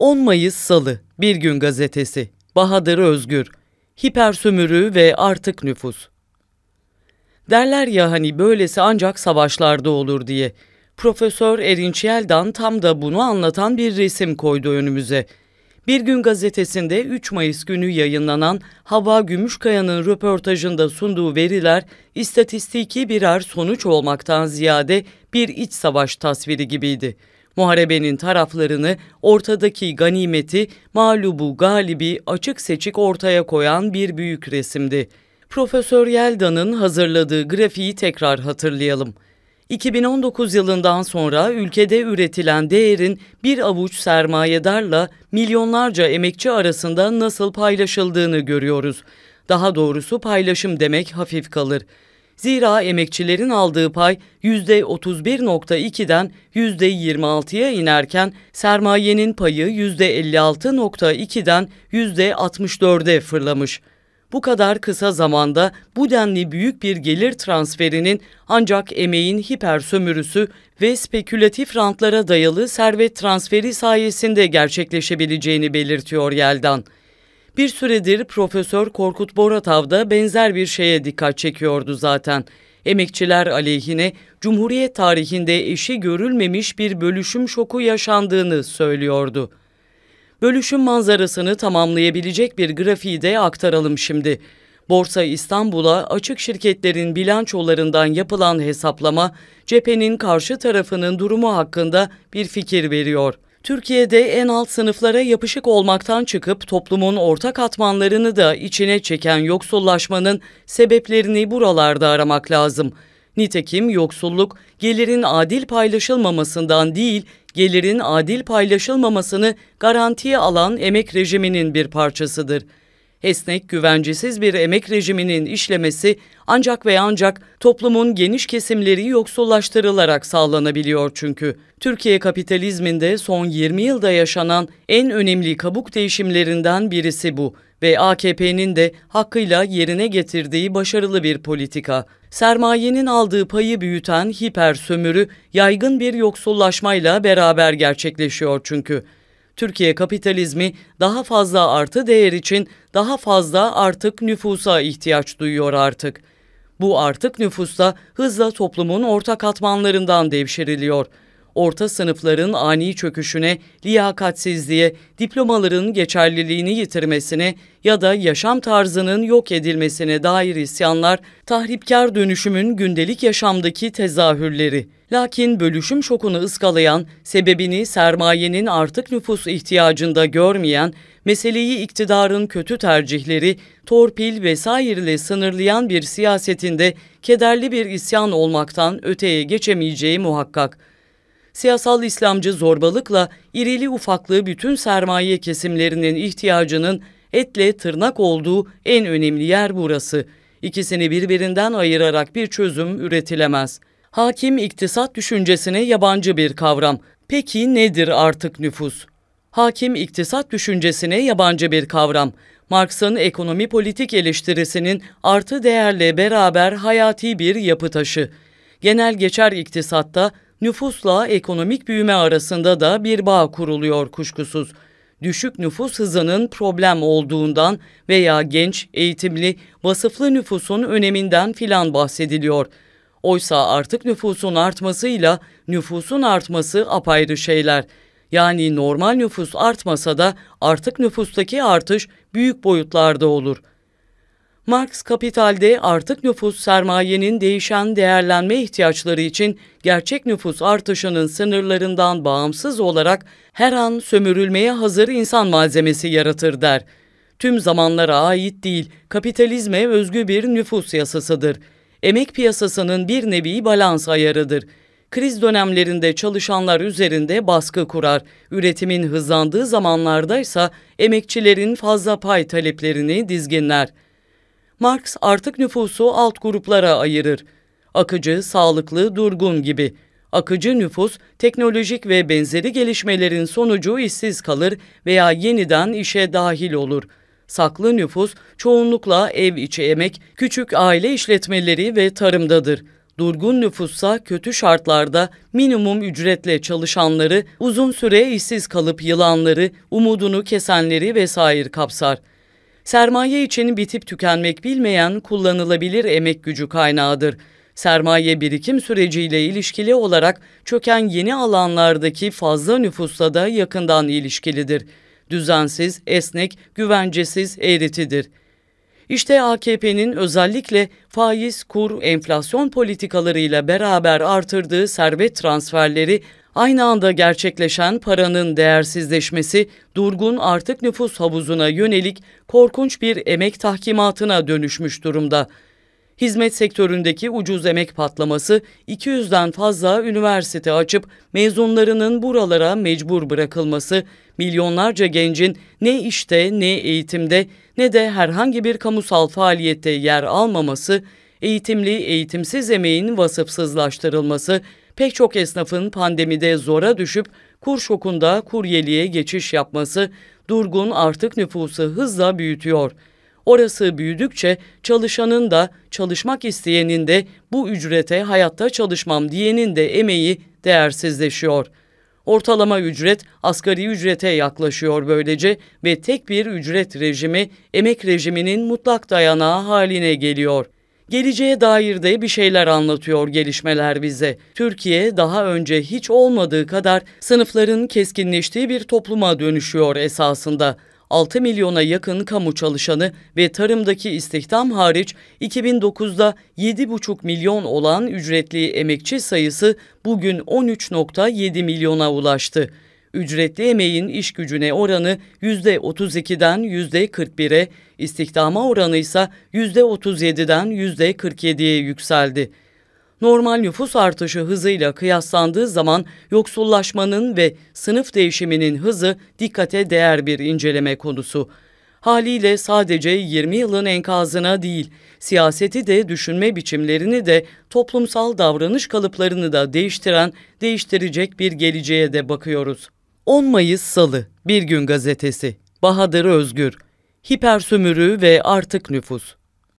10 Mayıs Salı, Bir Gün Gazetesi, Bahadır Özgür, Hiper Sömürü ve Artık Nüfus. Derler ya hani böylesi ancak savaşlarda olur diye. Profesör Erinç Yeldan tam da bunu anlatan bir resim koydu önümüze. Bir Gün Gazetesi'nde 3 Mayıs günü yayınlanan Hava Gümüşkaya'nın röportajında sunduğu veriler istatistiki birer sonuç olmaktan ziyade bir iç savaş tasviri gibiydi. Muharebenin taraflarını, ortadaki ganimeti, mağlubu galibi açık seçik ortaya koyan bir büyük resimdi. Profesör Yelda'nın hazırladığı grafiği tekrar hatırlayalım. 2019 yılından sonra ülkede üretilen değerin bir avuç sermayedarla milyonlarca emekçi arasında nasıl paylaşıldığını görüyoruz. Daha doğrusu paylaşım demek hafif kalır. Zira emekçilerin aldığı pay %31.2'den %26'ya inerken sermayenin payı %56.2'den %64'e fırlamış. Bu kadar kısa zamanda bu denli büyük bir gelir transferinin ancak emeğin hiper sömürüsü ve spekülatif rantlara dayalı servet transferi sayesinde gerçekleşebileceğini belirtiyor Yeldan. Bir süredir Profesör Korkut Boratav da benzer bir şeye dikkat çekiyordu zaten. Emekçiler aleyhine Cumhuriyet tarihinde eşi görülmemiş bir bölüşüm şoku yaşandığını söylüyordu. Bölüşüm manzarasını tamamlayabilecek bir grafiği de aktaralım şimdi. Borsa İstanbul'a açık şirketlerin bilançolarından yapılan hesaplama cephenin karşı tarafının durumu hakkında bir fikir veriyor.'' Türkiye'de en alt sınıflara yapışık olmaktan çıkıp toplumun orta katmanlarını da içine çeken yoksullaşmanın sebeplerini buralarda aramak lazım. Nitekim yoksulluk gelirin adil paylaşılmamasından değil, gelirin adil paylaşılmamasını garantiye alan emek rejiminin bir parçasıdır.'' Esnek, güvencesiz bir emek rejiminin işlemesi ancak ve ancak toplumun geniş kesimleri yoksullaştırılarak sağlanabiliyor çünkü. Türkiye kapitalizminde son 20 yılda yaşanan en önemli kabuk değişimlerinden birisi bu ve AKP'nin de hakkıyla yerine getirdiği başarılı bir politika. Sermayenin aldığı payı büyüten hiper sömürü yaygın bir yoksullaşmayla beraber gerçekleşiyor çünkü. Türkiye kapitalizmi daha fazla artı değer için daha fazla artık nüfusa ihtiyaç duyuyor artık. Bu artık nüfusta hızla toplumun orta katmanlarından devşiriliyor. Orta sınıfların ani çöküşüne, liyakatsizliğe, diplomaların geçerliliğini yitirmesine ya da yaşam tarzının yok edilmesine dair isyanlar, tahripkar dönüşümün gündelik yaşamdaki tezahürleri.'' Lakin bölüşüm şokunu ıskalayan, sebebini sermayenin artık nüfus ihtiyacında görmeyen, meseleyi iktidarın kötü tercihleri, torpil vesaireyle sınırlayan bir siyasetinde kederli bir isyan olmaktan öteye geçemeyeceği muhakkak. Siyasal İslamcı zorbalıkla irili ufaklı bütün sermaye kesimlerinin ihtiyacının etle tırnak olduğu en önemli yer burası. İkisini birbirinden ayırarak bir çözüm üretilemez.'' Hakim iktisat düşüncesine yabancı bir kavram. Peki nedir artık nüfus? Hakim iktisat düşüncesine yabancı bir kavram. Marx'ın ekonomi politik eleştirisinin artı değerle beraber hayati bir yapı taşı. Genel geçer iktisatta nüfusla ekonomik büyüme arasında da bir bağ kuruluyor kuşkusuz. Düşük nüfus hızının problem olduğundan veya genç, eğitimli, vasıflı nüfusun öneminden filan bahsediliyor.'' Oysa artık nüfusun artmasıyla nüfusun artması apayrı şeyler. Yani normal nüfus artmasa da artık nüfustaki artış büyük boyutlarda olur. Marx Kapital'de artık nüfus sermayenin değişen değerlenme ihtiyaçları için gerçek nüfus artışının sınırlarından bağımsız olarak her an sömürülmeye hazır insan malzemesi yaratır der. Tüm zamanlara ait değil, kapitalizme özgü bir nüfus yasasıdır.'' emek piyasasının bir nevi balans ayarıdır. Kriz dönemlerinde çalışanlar üzerinde baskı kurar. Üretimin hızlandığı zamanlarda ise emekçilerin fazla pay taleplerini dizginler. Marx artık nüfusu alt gruplara ayırır. Akıcı, sağlıklı, durgun gibi. Akıcı nüfus teknolojik ve benzeri gelişmelerin sonucu işsiz kalır veya yeniden işe dahil olur.'' Saklı nüfus çoğunlukla ev içi emek, küçük aile işletmeleri ve tarımdadır. Durgun nüfussa kötü şartlarda minimum ücretle çalışanları, uzun süre işsiz kalıp yılanları, umudunu kesenleri vesaire kapsar. Sermaye için bitip tükenmek bilmeyen kullanılabilir emek gücü kaynağıdır. Sermaye birikim süreciyle ilişkili olarak çöken yeni alanlardaki fazla nüfusla da yakından ilişkilidir düzensiz, esnek, güvencesiz eğretidir. İşte AKP'nin özellikle faiz, kur, enflasyon politikalarıyla beraber artırdığı servet transferleri Aynı anda gerçekleşen paranın değersizleşmesi, durgun artık nüfus havuzuna yönelik korkunç bir emek tahkimatına dönüşmüş durumda. Hizmet sektöründeki ucuz emek patlaması 200'den fazla üniversite açıp mezunlarının buralara mecbur bırakılması, milyonlarca gencin ne işte ne eğitimde ne de herhangi bir kamusal faaliyette yer almaması, eğitimli eğitimsiz emeğin vasıfsızlaştırılması, pek çok esnafın pandemide zora düşüp kur şokunda kuryeliğe geçiş yapması, durgun artık nüfusu hızla büyütüyor.'' Orası büyüdükçe çalışanın da çalışmak isteyenin de bu ücrete hayatta çalışmam diyenin de emeği değersizleşiyor. Ortalama ücret asgari ücrete yaklaşıyor böylece ve tek bir ücret rejimi emek rejiminin mutlak dayanağı haline geliyor. Geleceğe dair de bir şeyler anlatıyor gelişmeler bize. Türkiye daha önce hiç olmadığı kadar sınıfların keskinleştiği bir topluma dönüşüyor esasında. 6 milyona yakın kamu çalışanı ve tarımdaki istihdam hariç 2009'da 7,5 milyon olan ücretli emekçi sayısı bugün 13.7 milyona ulaştı. Ücretli emeğin iş gücüne oranı %32'den %41'e, istihdama oranı ise %37'den %47'ye yükseldi normal nüfus artışı hızıyla kıyaslandığı zaman yoksullaşmanın ve sınıf değişiminin hızı dikkate değer bir inceleme konusu. Haliyle sadece 20 yılın enkazına değil, siyaseti de düşünme biçimlerini de toplumsal davranış kalıplarını da değiştiren, değiştirecek bir geleceğe de bakıyoruz. 10 Mayıs Salı, Bir Gün Gazetesi, Bahadır Özgür, Hipersümürü ve Artık Nüfus